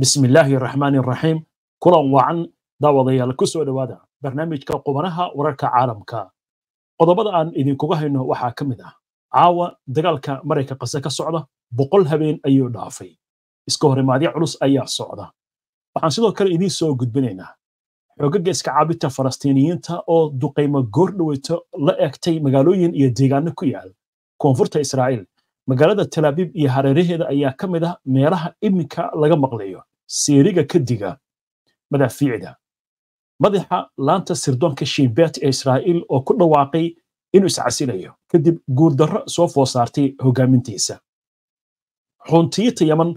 bismi illaahi araxmaan iraxiim kulan wacan daawadayaal ku soo dhawaada barnaamijka qubanaha wararka caalamka qodobada aan idinkuga hayno waxaa ka mid ah caawa dagaalka marayka qase ka socda boqol habeen ayuu dhaafay iska horimaadyo culus ayaa socda waxaan sidoo kale idiin soo gudbinaynaa xoogaga iska caabinta falastiiniyiinta oo duqaymo goor la egtay magaalooyin iyo deegaano ku yaal koonfurta israa'iil magaalada talaabiib iyo hareeraheeda ayaa ka mid ah meelaha iminka laga maqlayo siiriga ka diga madafiicda madaxa laanta sirdoonka shiinbeet ee israa'iil oo ku dhawaaqay inuu iscasilayo kadib guurdarro soo foosaartay hogaamintiisa xuntiyiinta yaman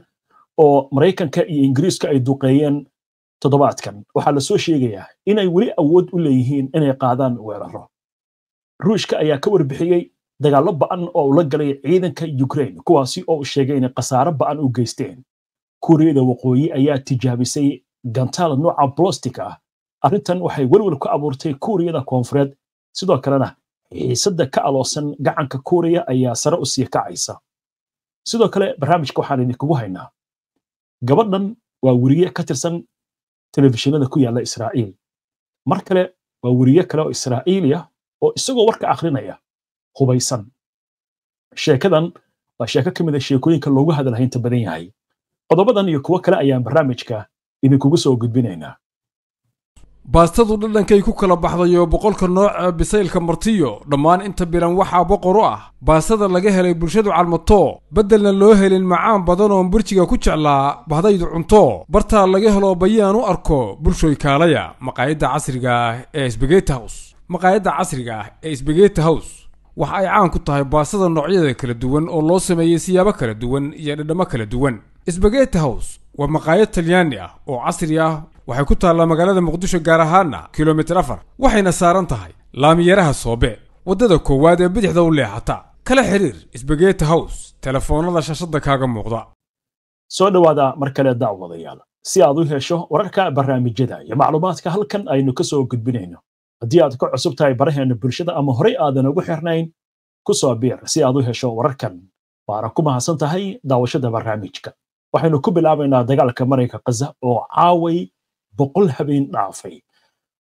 oo maraykanka iyo ingiriiska ay duqeeyeen toddobaadkan waxaa lasoo sheegayaa inay weli awood u leeyihiin inay qaadaan weeraro ruushka ayaa ka warbixiyey dagaallo ba'an oo ula galay ciidanka yukrain kuwaasi oo u sheegay inay khasaaro ba'an u geysteen kuuriyada waqooyi ayaa tijaabisay gantaal nooca bolostic ah arrintan waxay welwel ku abuurtay kuuriyada koonfureed sidoo kalena xiisadda ka aloosan gacanka kuuriya ayaa sare u sii kacaysa sidoo kale barnaamijka waxaan idinkugu haynaa gabadhan waa weriye ka tirsan telefishinada ku yaalla israa'iil mar kale waa weriye kale oo israa'iiliya oo isagoo warka akhrinaya hubaysan sheekadan waa sheeko ka mid a ah sheekooyinka loogu hadalhaynta badan yahay qodobadan iyo kuwo kale ayaan barnaamijka idinkugu soo gudbinaynaa baastadu dhadhankay ku kala baxday oo boqolka nooc bisaylka martiyo dhammaan inta bilan waxaa boqor u ah baastada laga helay bulshadu calmato beddelna loo helin macaan badan oon burjiga ku jeclaa bahdaydu cunto bartaa laga helo bayaan u arko bulshoy kaalaya maqaayadda casriga ah ee sbegeti hows maqaayadda casriga ah ee sbegeti hows waxa ay caan ku tahay baastada noocyada kala duwan oo loo sameeyey siyaabo kala duwan iyo dhadhamo kala duwan sbageti house waa maqaayad talyaani ah oo casri ah waxay ku taallaa magaalada muqdisho gaar ahaana kilomitir afar waxayna saaran tahay laamiyaraha soobe waddada koowaad ee bidixda u leexata kala xiriir sbageti hows telefoonada shashadda kaaga muuqda soo dhawaada mar kale dacwadayaal si aad u hesho wararka barnaamijyada iyo macluumaadka halkan aynu ka soo gudbinayno haddii aad ka cusub tahay baraheenna bulshada ama horey aadan ugu xirnayn ku soo biir si aad u hesho wararkan waana ku mahadsan tahay daawashada barnaamijka waxaynu ku bilaabaynaa dagaalka marayka kaza oo caaway boqol habeen dhaafay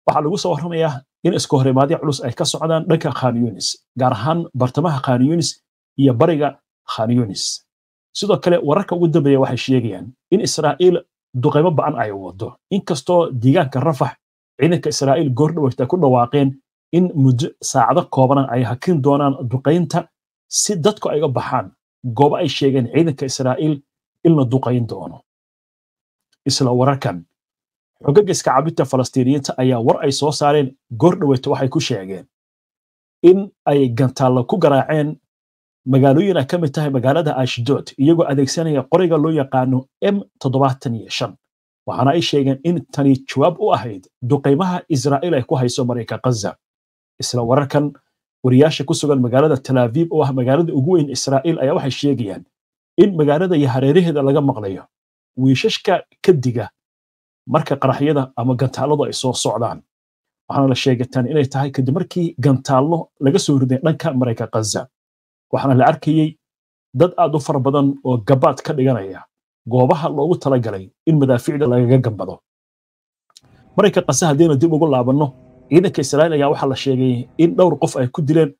waxaa lagu soo warramayaa in isku horimaadyo culus ay ka socdaan dhanka khan yunis gaar ahaan bartamaha khan yunis iyo bariga khan yunis sidoo kale wararka ugu dambeeya waxay sheegayaan in israa'iil duqaymo ba'an ay wado inkastoo deegaanka rafax ciidanka israa'iil goordhowayta ku dhawaaqeen in muddo saacado koobana ay hakin doonaan duqaynta si dadku ay baxaan goobo ay sheegeen ciidanka israa'iil in la duqayn doono isla wararkan xogaga iska cabinta falastiiniyiinta ayaa war ay soo saareen goor dhaweyta waxay ku sheegeen in ay gantaallo ku garaaceen magaalooyin ay ka mid tahay magaalada ashdood iyagoo adeegsanaya qoriga loo yaqaano m toddobaatan iyo shan waxaana ay sheegeen in tani jawaab u ahayd duqaymaha israa'iil ay ku hayso marayka khaza isla wararkan wariyaasha ku sugan magaalada talaviib oo ah magaalada ugu weyn israa'iil ayaa waxay sheegayaan in magaalada iyo hareeraheeda laga maqlayo wiishashka kadiga marka qaraxyada ama gantaaladu ay soo socdaan waxaana la sheegataan inay tahay kadib markii gantaallo laga soo riday dhanka marayka ghaza waxaana la arkayey dad aad u fara badan oo gabaad ka dhiganaya goobaha loogu talagalay in madaaficda lagaga gambado marayka khaza haddaynu dib ugu laabanno ciidanka israa'iil ayaa waxaa la sheegay in dhowr qof ay ku dileen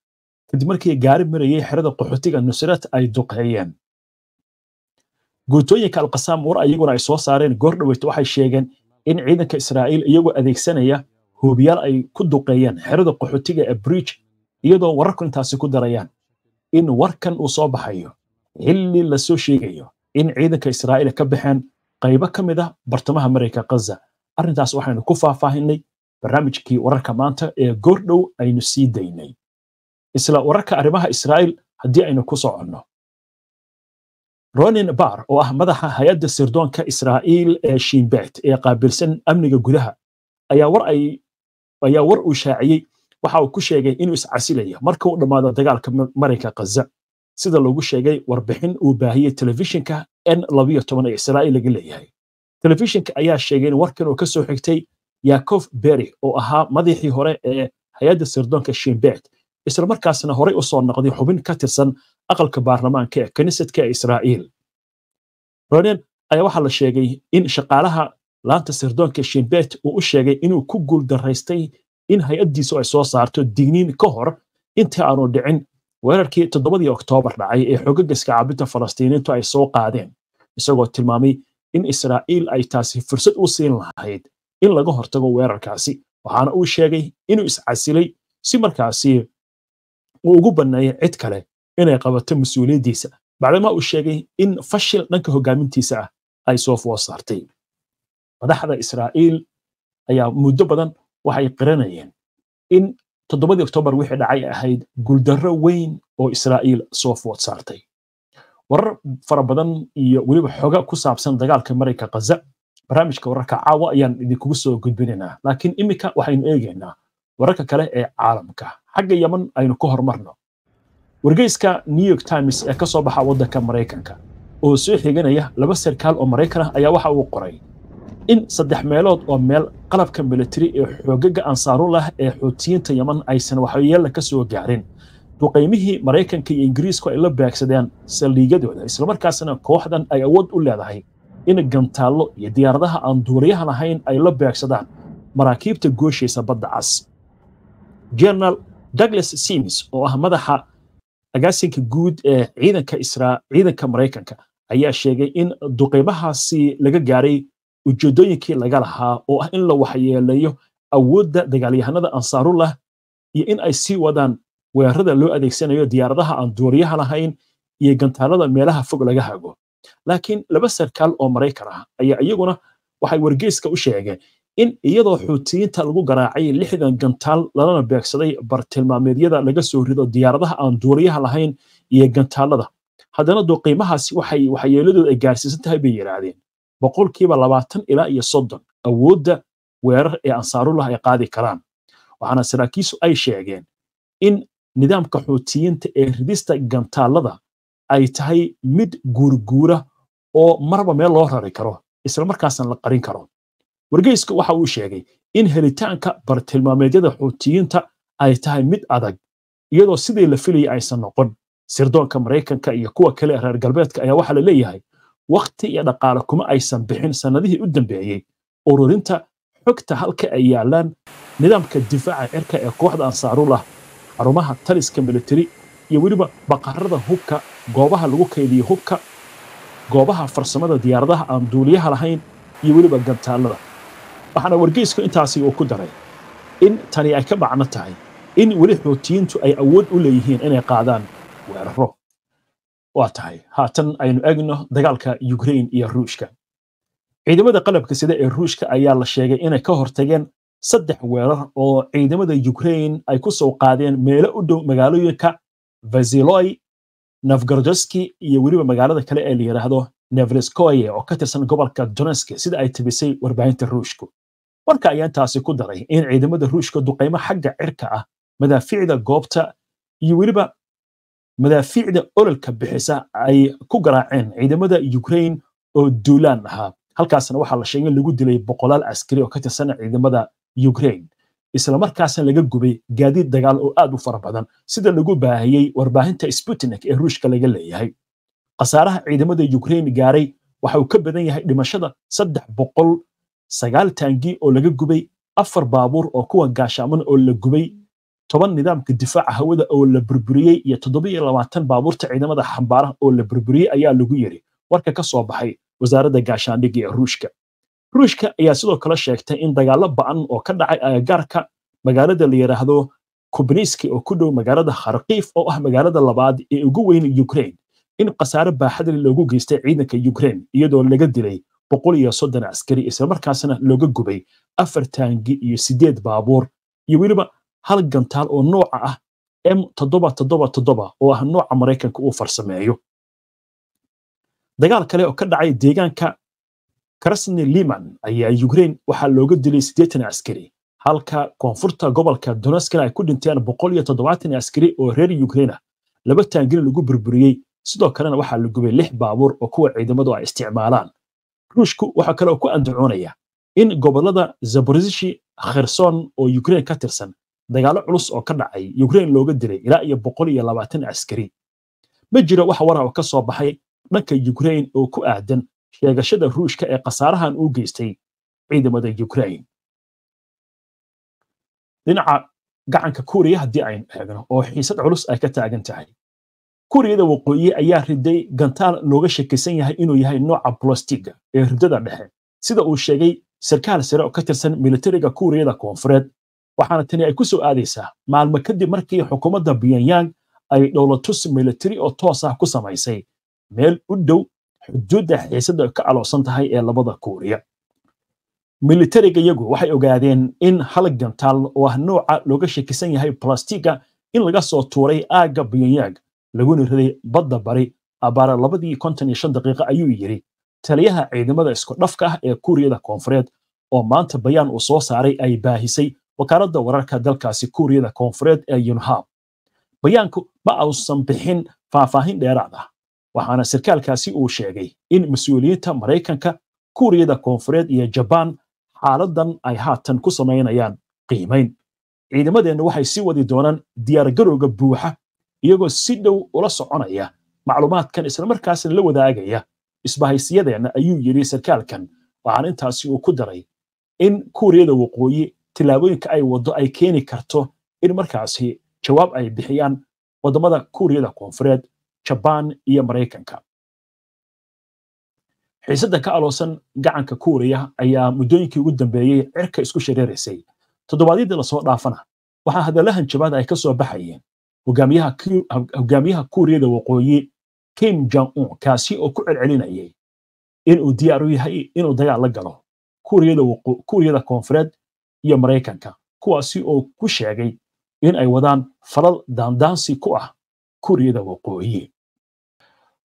kadib markii gaari marayay xerada qaxootiga nusrat ay duqeeyeen guutooyinka war iyaguna ay soo saareen goor dhaweyta waxay sheegeen in ciidanka israa'iil iyagoo adeegsanaya huubiyaal ay ku duqeeyeen xerada qaxootiga ee bridge iyadoo wararku intaasi ku darayaan in warkan uu soo baxayo xilli lasoo sheegayo in ciidanka israa'iil ka baxeen qaybo ka mid ah bartamaha mareyka khaza arrintaas waxaynu ku faahfaahinay barnaamijkii wararka maanta ee goordhow aynu sii daynay isla wararka arrimaha israa'iil haddii aynu ku soconno ronin bar oo ah madaxa hay-adda sirdoonka israa'iil ee shiinbeet ee qaabilsan amniga gudaha ayaa war uu shaaciyey waxa uu ku sheegay inuu iscasilayo marka uu dhammaado dagaalka marinka khaza sida lagu sheegay warbixin uu baahiyey telefishinka n ee israa'iil laga leeyahay telefishinka ayaa sheegay in warkan uu ka soo xigtay yakof beri oo ahaa madaxii hore ee hay-adda sirdoonka shiinbeet islamarkaasna horay u soo noqday xubin ka tirsan aqalka baarlamaanka ee kaniisadka ee israa'iil ronen ayaa waxaa la sheegay in shaqaalaha laanta sirdoonka shimbet uu u sheegay inuu ku guuldaraystay in hay-addiisu ay soo saarto digniin ka hor intii aanu dhicin weerarkii toddobadii oktoobar dhacay ee xogaga caabinta falastiiniintu ay soo qaadeen isagoo tilmaamay in israa'iil ay taasi fursad u siin lahayd in laga hortago weerarkaasi waxaana uu sheegay inuu iscasilay si markaasi uu ugu banneeyay cid kale inay qabato mas-uuliyaddiisa bacdama uu sheegay in fashil dhanka hogaamintiisa ah ay soo foo saartay madaxda israa'iil ayaa muddo badan waxay qiranayeen in toddobadii oktoobar wixii dhacay ahayd guuldarro weyn oo israa'iil soo food saartay warar fara badan iyo weliba xoga ku saabsan dagaalka marayka khaza barnaamijka wararka caawa ayaan idinkugu soo gudbinaynaa laakiin iminka waxaynu eegaynaa wararka kale ee caalamka xagga yaman aynu ka hormarno wargeyska new york times ee ka soo baxa waddanka maraykanka oo soo xiganaya laba sarkaal oo maraykan ah ayaa waxa uu qoray in saddex meelood oo meel qalabka milatari ee xoogaga ansaarullah ee xuutiyiinta yeman aysan waxyeella ka soo gaarin duqaymihii maraykanka iyo ingiriisku ay la beegsadeen saldhiigadooda islamarkaasna kooxdan ay awood u leedahay in gantaallo iyo diyaaradaha aan duuriyahan ahayn ay la beegsadaan maraakiibta gooshaysa badda cas jenaraal douglas sims oo ah madaxa agaasinka guud ee ciidanka isra ciidanka maraykanka ayaa sheegay in duqeymahaasi laga gaaray ujeeddooyinkii laga lahaa oo ah in la waxyeeleeyo awoodda dagaalyahanada ansaarullah iyo in ay sii wadaan weerarada loo adeegsanayo diyaaradaha aan duuriyaha lahayn iyo gantaalada meelaha fog laga hago laakiin laba sarkaal oo maraykan ah ayaa iyaguna waxay wargeyska u sheegeen in iyadoo xuutiyiinta lagu garaacay lixdan gantaal lalana beegsaday bartilmaameedyada laga soo rido diyaaradaha aan duuriyaha lahayn iyo gantaalada haddana do qiimahaasi waxay yeeladooda ay gaarsiisan tahay bay yidhaahdeen boqolkiiba labaatan ilaa iyo soddon awoodda weerar ee ansaarullah ay qaadi karaan waxaana saraakiisu ay sheegeen in nidaamka xuutiyiinta ee ridista gantaalada ay tahay mid guurguura oo marba meel loo rari karo isla la qarin karo wargeysku waxa uu sheegay in helitaanka bartilmaameedyada xuutiyiinta ay tahay mid adag iyadoo sidii la filayay aysan noqon sirdoonka maraykanka iyo kuwa kale reer galbeedka ayaa waxaa la leeyahay wakhti iyo dhaqaale kuma aysan bixin sannadihii u dambeeyey ururinta xogta halka ay yaalaan nidaamka difaaca cirka ee kooxda ansaarullah xarumaha taliska militari iyo weliba baqarada hubka goobaha lagu kaydiyo hubka goobaha farsamada diyaaradaha aan duuliyaha lahayn iyo weliba gantaallada waxaana wargeysku intaasi uu ku daray in tani ay ka macno tahay in weli xoutiyiintu ay awood u leeyihiin inay qaadaan weeraro waa tahay haatan aynu egno dagaalka yukrain iyo ruushka ciidamada qalabka sida ee ruushka ayaa la sheegay inay ka hortageen saddex weerar oo ciidamada yukrain ay ku soo qaadeen meelo u dhow magaalooyinka vasiloy nafgardoski iyo weliba magaalada kale ee la yidhaahdo nevreskoye oo ka tirsan gobolka donesk sida ay tabisay warbaahinta ruushku marka ayaa taasi ku daray in ciidamada ruushka duqeymo xagga cirka ah madaafiicda goobta iyo weliba madaafiicda ololka bixisa ay ku garaaceen ciidamada ukrain oo duulaan ahaa halkaasna waxaa la sheegay lagu dilay boqolaal askari oo ka tirsana ciidamada ukrain islamarkaasna laga gubay gaadiid dagaal oo aad u fara badan sida lagu baahiyey warbaahinta sputnik ee ruushka laga leeyahay khasaaraha ciidamada ukrain gaaray waxa uu ka badan yahay dhimashada saddex boqol sagaal taangi oo laga gubay afar baabuur oo kuwa gaashaaman oo la gubay toban nidaamka difaaca hawada oo la burburiyey iyo toddobiyo labaatan baabuurta ciidamada xambaaraha oo la burburiyey ayaa lagu yiri warka ka soo baxay wasaaradda gaashaandhigga ee ruushka ruushka ayaa sidoo kale sheegtay in dagaalo ba'an oo ka dhacay aagaarka magaalada la yidhaahdo kubniski oo ku dhow magaalada kharkiif oo ah magaalada labaad ee ugu weyn ukrain in khasaare baaxad leh loogu geystay ciidanka ukrain iyadoo laga dilay boqol iyo soddon askari isla looga gubay afar taangi iyo sideed baabuur iyo weliba hal gantaal oo nooca ah m toddoba toddoba toddoba oo ah nooca maraykanka uu farsameeyo dagaal kale oo ka dhacay deegaanka krasni liman ayaa ukraine waxaa looga dilay siddeetan askari halka koonfurta gobolka donaskana ay ku dhinteen boqol iyo toddobaatan askari oo reer ukraine ah laba taangina lagu burburiyey sidoo kalena waxaa la gubay lix baabuur oo kuwa ciidamadu ay isticmaalaan ruushku waxa kale oo ku andacoonaya in gobolada zaborizishi kherson oo ukraine ka tirsan dagaalo culus oo ka dhacay ukraine looga dilay ilaa iyo boqol iyo labaatan askari ma jiro wax warar ah oo ka soo baxay dhanka ukraine oo ku aadan sheegashada ruushka ee khasaarahan uu geystay ciidamada ukraine dhinaca gacanka kuuriya haddii aynu eegno oo xiisad culus ay ka taagan tahay kuuriyada waqooyi ayaa riday gantaal looga sheekaysan yahay inuu yahay nooca blastiga ee ridada dhexe sida uu sheegay sarkaal sare oo ka tirsan militariga kuuriyada koonfureed waxaana tani ay ku soo aadaysaa maalmo kadib markii xukuumadda biyanyang ay dhowlatus militari oo toos ah ku samaysay meel u dhow xuduudda xiisadda ka aloosan tahay ee labada kuuriya militariga iyagu waxay ogaadeen in hal gantaal oo ah nooca looga shekisan yahay blastiga in laga soo tuuray aagga biyanyang laguna riday badda bari abbaara labadii konton iyo shan daqiiqo ayuu yidhi taliyaha ciidamada isku dhafka ah ee kuuriyada koonfureed oo maanta bayaan uu soo saaray ay baahisay wakaaladda wararka dalkaasi kuuriyada koonfureed ee yunhab bayaanku ma ausan bixin faahfaahin dheeraad ah waxaana sarkaalkaasi uu sheegay in mas-uuliyiinta maraykanka kuuriyada koonfureed iyo jabaan xaaladan ay haatan ku samaynayaan qiimayn ciidamadeenna waxay sii wadi doonaan diyaargarowga buuxa iyagoo si dhow ula soconaya macluumaadkan islamarkaasna la wadaagaya isbahaysyadeenna ayuu yidhi sarkaalkan waxaan intaasi uu ku daray in kuuriyada waqooyi tillaabooyinka ay waddo ay keeni karto in markaasi jawaab ay bixiyaan waddamada kuuriyada koonfureed jabaan iyo maraykanka xiisadda ka aloosan gacanka kuuriya ayaa muddooyinkii ugu dambeeyey cirka isku shareeraysay toddobaadyadii lasoo dhaafana waxaa hadallahan jabaad ay ka soo baxayeen hogaamiyaha kuuriyada waqooyi kim jong un kaasi oo ku celcelinayay inuu diyaar u yahay inuu dagaal la galo kuuriyada koonfureed iyo maraykanka kuwaasi oo ku sheegay in ay wadaan falal daandaansi ku ah kuuriyada waqooyi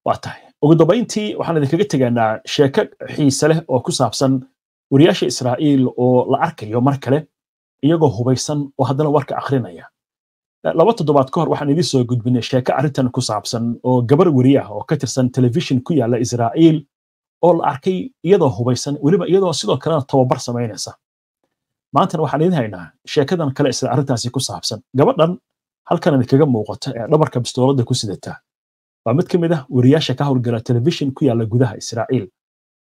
waa tahay ugu dambayntii waxaan idinkaga tegaynaa sheeko xiise leh oo ku saabsan wariyaasha israa'iil oo la arkayo mar kale iyagoo hubaysan oo haddana warka akhrinaya laba toddobaad ka hor waxaan idin soo gudbinay sheeko arrintan ku saabsan oo gabar weri ah oo ka tirsan telefishin ku yaalla israa'iil oo la arkay iyadoo hubaysan weliba iyadoo sidoo kalena tababar samaynaysa maantana waxaan idin haynaa sheekadan kale isla arrintaasi ku saabsan gabadhan halkan idinkaga muuqata ee dhabarka bistooladda ku sidata waa mid ka mid ah weriyaasha ka howlgala telefishin ku yaalla gudaha israa'iil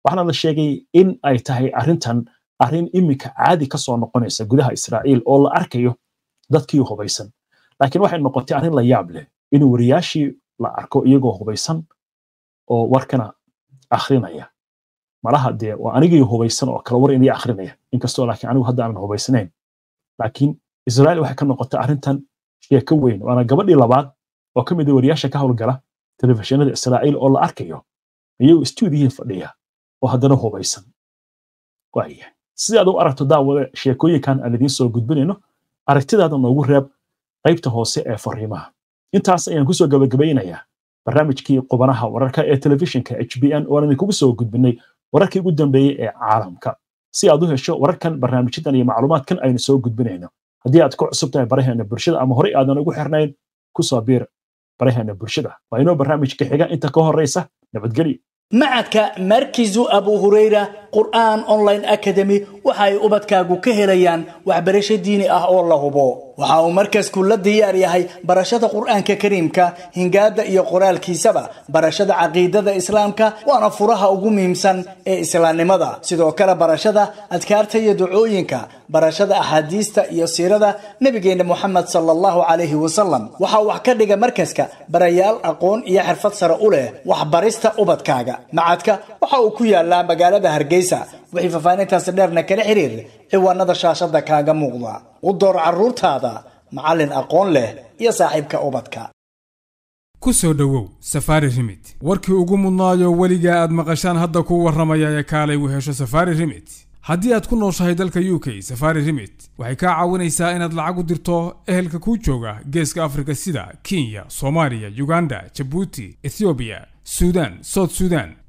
waxaana la sheegay in ay tahay arrintan arrin iminka caadi ka soo noqonaysa gudaha israa'iil oo la arkayo dadkii hubaysan laakiin waxay noqotay arrin la yaab leh in wariyaashii la arko iyagoo hubaysan oo warkana akhrinaya malaha dee waa anigii hubaysan oo kale war inii akhrinaya inkastoo laakiin anigu hadda aanan hubaysnayn laakiin israa'iil waxay ka noqotay arrintan sheeko weyn waana gabadhii labaad oo ka mid ah wariyaasha ka howlgala telefishinada israa'iil oo la arkayo iyagoo stuudiyihin fadhiya oo haddana hubaysan waaya u aragto daawada sheekooyinkan aan idiin soo gudbinayno aragtidaada noogu reeb qaybta hoose ee fariimaha intaas ayaan kusoo gabagabaynayaa barnaamijkii qubanaha wararka ee telefishinka h b n oo ooan kugu soo gudbinay wararkii ugu dambeeyey ee caalamka si aad u hesho wararkan barnaamijyadan iyo macluumaadkan aynu soo gudbinayno haddii aad ku cusub tahay baraheena bulshada ama horey aadan ugu xirnayn ku soo biir baraheena bulshada waa inoo barnaamijka xiga inta ka horeysa nabadgelyo macadka markizu abu hurayra qur'aan online academy waxa ay ubadkaagu ka helayaan waxbarasho diini ah oo la hubo waxa uu markasku la diyaar yahay barashada qur'aanka kariimka hingaada iyo qoraalkiisaba barashada caqiidada islaamka waana furaha ugu muhiimsan ee islaamnimada sidoo kale barashada adkaarta iyo ducooyinka barashada axaadiista iyo siirada nebigeenna moxamed sala allahu calayhi wasalam waxaa wax ka dhiga markaska barayaal aqoon iyo xirfad sare u leh waxbarista ubadkaaga macadka waxa uu ku yaalaa magaalada hargeysa wixii faafaanintaasi dheerna kala xiriir ciwaanada shaashada kaaga muuqda u door caruurtaada macalin aqoon leh iyo saaxiibka ubadka ku soo dhowow safaari rimid warkii ugu mudnaayo weligaa aad maqashaan hadda kuu warramaya ee kaalay u hesho safari rimid haddii aad ku nooshahay dalka u k safari rimit waxay kaa caawinaysaa inaad lacag u dirto ehelka kuu jooga geeska afrika sida kenya soomaaliya uganda jabuuti ethoobiya 苏丹，说苏丹。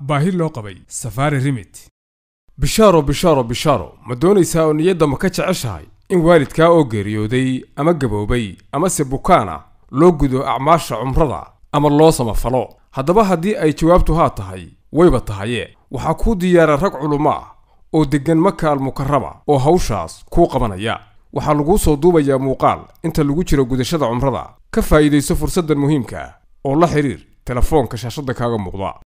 baahi loo qabay safaari rimit bishaaro bishaaro bishaaro ma doonaysaa oo niyadda ma ka jeceshahay in waalidkaa oo geeriyooday ama gaboobay amase bukaan ah loo gudo acmaasha cumrada ama loo samafalo haddaba haddii ay jawaabtu haa tahay wayba tahaye waxaa kuu diyaara rag culummo ah oo deggan maka almukarama oo hawshaas kuu qabanaya waxaa laguu soo duubayaa muuqaal inta lagu jiro gudashada cumrada ka faa'iidayso fursaddan muhiimka ah oo la xidhiir telefoonka shaashadda kaaga muuqda